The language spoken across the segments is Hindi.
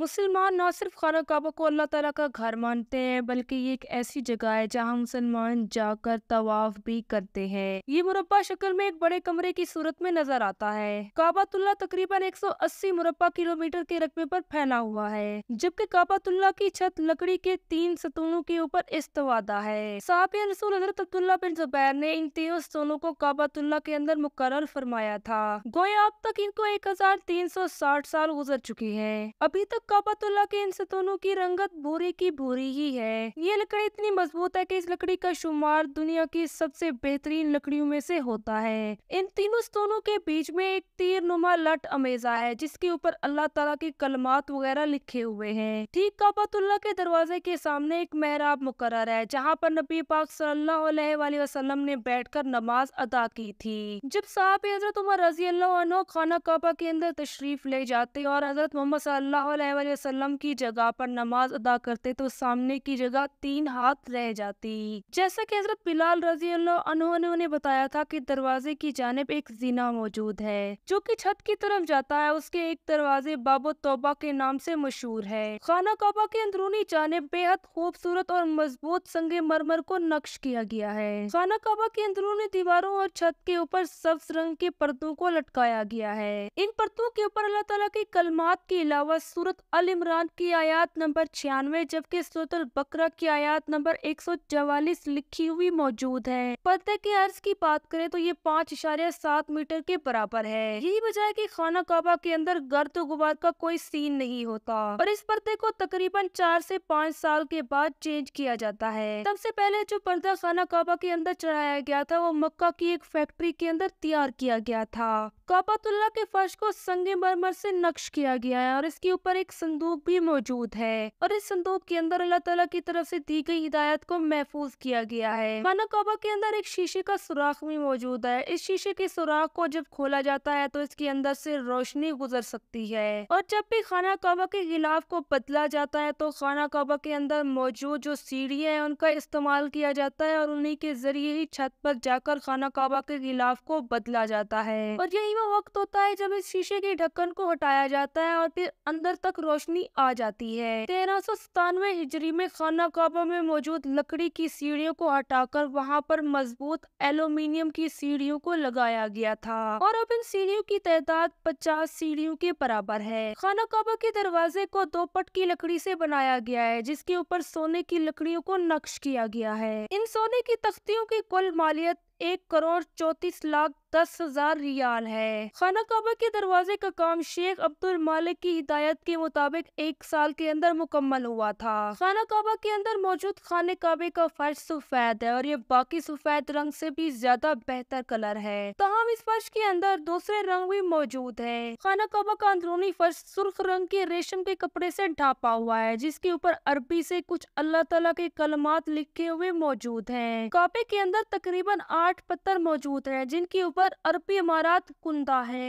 मुसलमान ना सिर्फ खाना काबा को अल्लाह ताला का घर मानते हैं बल्कि ये एक ऐसी जगह है जहाँ मुसलमान जाकर तवाफ भी करते हैं ये मुरबा शक्ल में एक बड़े कमरे की सूरत में नजर आता है काबातुल्ला तकरीबन 180 मुरबा किलोमीटर के रकबे पर फैला हुआ है जबकि काबातुल्ला की छत लकड़ी के तीन सतूनों के ऊपर इस्तवादा है साहब रसूल हजरत अब्दुल्ला बिन जुबैर ने इन तीनों सतूनों को काबातुल्ला के अंदर मुकर फरमाया था गोया अब तक इनको एक साल गुजर चुकी है अभी तक का पता लगा इन सतोनों की रंगत भूरी की भूरी ही है ये लकड़ी इतनी मजबूत है कि इस लकड़ी का शुमार दुनिया की सबसे बेहतरीन लकड़ियों में से होता है इन तीनों सतोनों के बीच में एक तीर नुमा लट अमेजा है जिसके ऊपर अल्लाह तला के कलमात वगैरह लिखे हुए है ठीक काबतुल्ला के दरवाजे के सामने एक महराब मुकर है जहाँ पर नबी पाक सल्लाम ने बैठ कर नमाज अदा की थी जब साहब हजरत उमर रजी अल्लाह खाना काबा के अंदर तशरीफ ले जाते और हजरत मोहम्मद वसल्लम की जगह पर नमाज अदा करते तो सामने की जगह तीन हाथ रह जाती जैसा कि हजरत बिलाल रजी अल्लाह ने बताया था कि दरवाजे की जानब एक जीना मौजूद है जो कि छत की तरफ जाता है उसके एक दरवाजे बाबो तोबा के नाम से मशहूर है खाना काबा के अंदरूनी जानब बेहद खूबसूरत और मजबूत संग मरमर को नक्श किया गया है खाना काबा की अंदरूनी दीवारों और छत के ऊपर सब्ज रंग के पर्दों को लटकाया गया है इन पर्दों के ऊपर अल्लाह तला के कलमात के अलावा सूरत अल इमरान की आयात नंबर छियानवे जबकि सोतल बकरा की आयात नंबर एक सौ चवालीस लिखी हुई मौजूद है पर्दे के अर्ज की बात करें तो ये पाँच इशारे सात मीटर के बराबर है यही वजह है की खाना काबा के अंदर गर्द गुबार का कोई सीन नहीं होता और इस पर्दे को तकरीबन चार से पाँच साल के बाद चेंज किया जाता है सबसे पहले जो पर्दा खाना काबा के अंदर चढ़ाया गया था वो मक्का की एक फैक्ट्री के अंदर तैयार किया गया था काबातुल्ला के फर्श को संगे मरमर से नक्श किया गया है और इसके ऊपर एक संदूक भी मौजूद है और इस संदूक के अंदर अल्लाह तला की तरफ से दी गई हिदायत को महफूज किया गया है खाना कौबा के अंदर एक शीशे का सुराख भी मौजूद है इस शीशे के सुराख को जब खोला जाता है तो इसके अंदर से रोशनी गुजर सकती है और जब भी खाना कौबा के खिलाफ को बदला जाता है तो खाना कौबा के अंदर मौजूद जो सीढ़ियाँ हैं उनका इस्तेमाल किया जाता है और उन्हीं के जरिए ही छत पर जाकर खाना काबा के खिलाफ को बदला जाता है और यही वो वक्त होता है जब इस शीशे के ढक्कन को हटाया जाता है और फिर अंदर तक रोशनी आ जाती है तेरह सौ सतानवे हिजरी में खाना काबा में मौजूद लकड़ी की सीढ़ियों को हटाकर वहाँ पर मजबूत एलुमिनियम की सीढ़ियों को लगाया गया था और अब इन सीढ़ियों की तादाद पचास सीढ़ियों के बराबर है खाना काबा के दरवाजे को दो पट की लकड़ी से बनाया गया है जिसके ऊपर सोने की लकड़ियों को नक्श किया गया है इन सोने की तख्तियों की कुल मालियत एक करोड़ चौतीस लाख दस हजार रियाल है खाना काबा के दरवाजे का काम शेख अब्दुल मालिक की हिदायत के मुताबिक एक साल के अंदर मुकम्मल हुआ था खाना काबा के अंदर मौजूद खाने काबे का फर्श सफेद है और ये बाकी सफेद रंग से भी ज्यादा बेहतर कलर है तहम इस फर्श के अंदर दूसरे रंग भी मौजूद है खाना काबा का अंदरूनी फर्श सुर्ख रंग के रेशम के कपड़े ऐसी ढापा हुआ है जिसके ऊपर अरबी ऐसी कुछ अल्लाह तला के कलमात लिखे हुए मौजूद है काबे के अंदर तकरीबन आठ आठ पत्थर मौजूद हैं जिनके ऊपर अरबी इमारत कुंदा है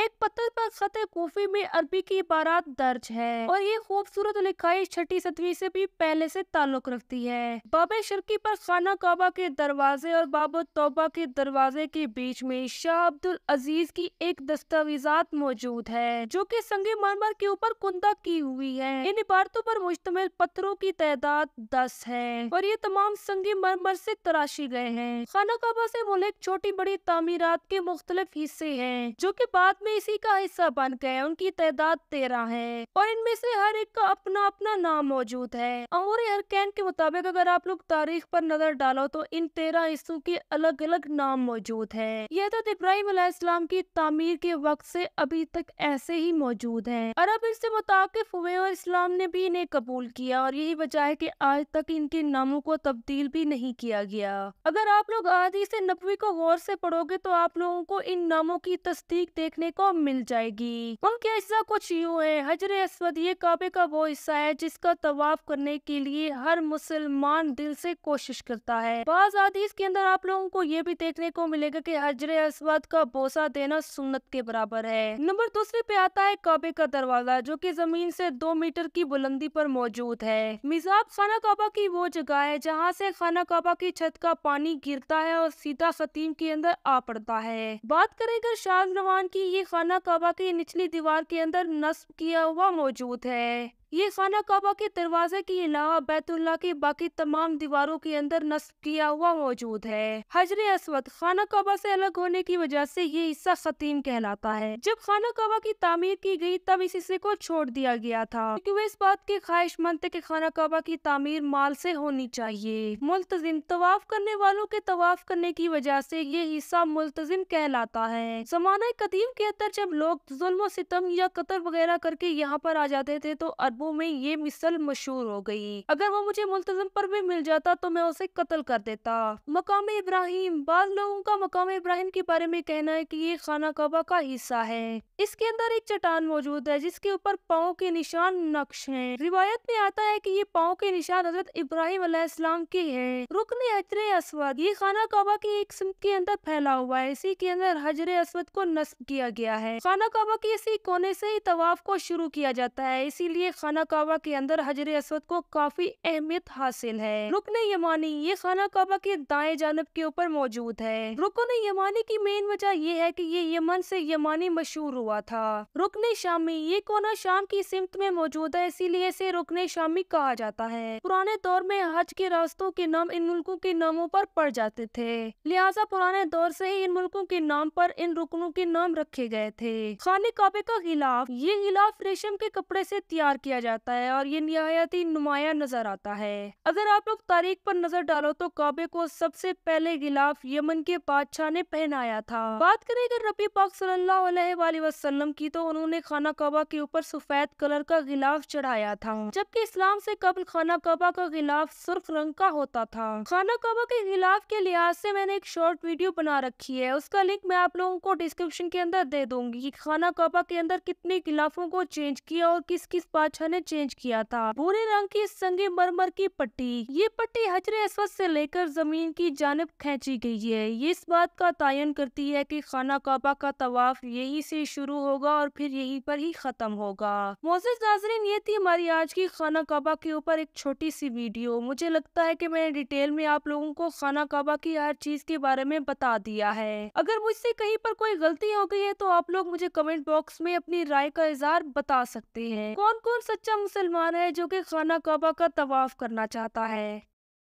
एक पत्थर पर खत कोफी में अरबी की इबारात दर्ज है और ये खूबसूरत लिखाई छठी सदवी से भी पहले से ताल्लुक रखती है बाबे शर्की पर खाना काबा के दरवाजे और बाबो तोबा के दरवाजे के बीच में शाह अब्दुल अजीज की एक दस्तावेजात मौजूद है जो कि संगे मरमर के ऊपर कुंदा की हुई है इन इबारतों पर मुश्तमिल पत्थरों की तादाद दस है और ये तमाम संगे मरमर से तराशी गए हैं खाना काबा तरीकों से मुल्क छोटी बड़ी तमीरत के मुख्तलिफ हिस्से हैं जो की बाद में इसी का हिस्सा बन गए उनकी तादाद तेरह है और इनमें से हर एक का अपना अपना नाम मौजूद है और अरकैन के मुताबिक अगर आप लोग तारीख पर नजर डालो तो इन तेरह हिस्सों के अलग अलग नाम मौजूद है यह तो इब्राहिम इस्लाम की तामीर के वक्त से अभी तक ऐसे ही मौजूद है अरब इससे मुताकिफ हुए और इस्लाम ने भी इन्हें कबूल किया और यही वजह है की आज तक इनके नामों को तब्दील भी नहीं किया गया अगर आप लोग आज इस से नबी को गौर से पढ़ोगे तो आप लोगों को इन नामों की तस्दीक देखने को मिल जाएगी उनके हिस्सा कुछ यूँ है हजर असवद ये काबे का वो हिस्सा है जिसका तवाफ करने के लिए हर मुसलमान दिल से कोशिश करता है बाज आदीस के अंदर आप लोगों को ये भी देखने को मिलेगा की हजर असवद का बोसा देना सुन्नत के बराबर है नंबर दूसरे पे आता है काबे का दरवाजा जो की जमीन से दो मीटर की बुलंदी पर मौजूद है मिजाब खाना काबा की वो जगह है जहाँ से खाना काबा की छत का पानी गिरता है और सीता सतीम के अंदर आ पड़ता है बात करें अगर शाह रवान की ये खाना काबा की निचली दीवार के अंदर नस्ब किया हुआ मौजूद है ये खाना काबा के दरवाजे के अलावा बैतुल्ला के बाकी तमाम दीवारों के अंदर नस्ब किया हुआ मौजूद है हजर असवद खाना काबा से अलग होने की वजह से ये हिस्सा खतीम कहलाता है जब खाना काबा की तामीर की गई तब इस हिस्से को छोड़ दिया गया था क्योंकि वे इस बात के मंद थे की खाना काबा की तामीर माल ऐसी होनी चाहिए मुलतजिम तवाफ करने वालों के तवाफ करने की वजह ऐसी ये हिस्सा मुलतजिम कहलाता है जमाना कदीम के अंदर जब लोग जुल्म या कतर वगैरह करके यहाँ पर आ जाते थे तो अरब किताबों में ये मिसल मशहूर हो गई अगर वो मुझे मुलतजम पर भी मिल जाता तो मैं उसे कत्ल कर देता मकाम इब्राहिम बाद लोगों का मकाम इब्राहिम के बारे में कहना है कि ये खाना कबा का हिस्सा है इसके अंदर एक चट्टान मौजूद है जिसके ऊपर पाओ के निशान नक्श है रिवायत में आता है की ये पाओ के निशान हजरत इब्राहिम अलैहिस्सलाम के है रुकन अचरे असवद ये खाना कबा की एक सिम के अंदर फैला हुआ है इसी के अंदर हजर असवद को नस्ब किया गया है खाना कबा के इसी कोने से ही तवाफ को शुरू किया जाता है इसीलिए खाना खाना काबा के अंदर हजर असवद को काफी अहमियत हासिल है रुकन यमानी ये खाना काबा के दाएं जानब के ऊपर मौजूद है रुकन यमानी की मेन वजह ये है कि ये यमन से यमानी मशहूर हुआ था रुकन शामी ये कोना शाम की सिमत में मौजूद है इसीलिए इसे रुकन शामी कहा जाता है पुराने दौर में हज के रास्तों के नाम इन मुल्कों के नामों पर पड़ जाते थे लिहाजा पुराने दौर से ही इन मुल्कों के नाम पर इन रुकनों के नाम रखे गए थे खाने काबे का गिलाफ ये गिलाफ रेशम के कपड़े से तैयार किया जाता है और ये नहायत ही नुमाया नजर आता है अगर आप लोग तारीख पर नजर डालो तो काबे को सबसे पहले गिलाफ यमन के बादशाह ने पहनाया था बात करें अगर रबी पाक सल्लल्लाहु अलैहि वसल्लम की तो उन्होंने खाना काबा के ऊपर सफेद कलर का गिलाफ चढ़ाया था जबकि इस्लाम से कबल खाना काबा का गिलाफ सुर्ख रंग का होता था खाना काबा के गिलाफ के लिहाज से मैंने एक शॉर्ट वीडियो बना रखी है उसका लिंक मैं आप लोगों को डिस्क्रिप्शन के अंदर दे दूंगी खाना काबा के अंदर कितने गिलाफों को चेंज किया और किस किस बादशाह ने चेंज किया था भूरे रंग की संगे मरमर की पट्टी ये पट्टी हजरे असवद से लेकर जमीन की जानब खेची गई है ये इस बात का तयन करती है कि खाना काबा का तवाफ यही से शुरू होगा और फिर यहीं पर ही खत्म होगा मोजिज नाजरीन ये थी हमारी आज की खाना काबा के ऊपर एक छोटी सी वीडियो मुझे लगता है की मैंने डिटेल में आप लोगों को खाना काबा की हर चीज के बारे में बता दिया है अगर मुझसे कहीं पर कोई गलती हो गई है तो आप लोग मुझे कमेंट बॉक्स में अपनी राय का इजहार बता सकते हैं कौन कौन सा सच्चा मुसलमान है जो कि खाना काबा का तवाफ करना चाहता है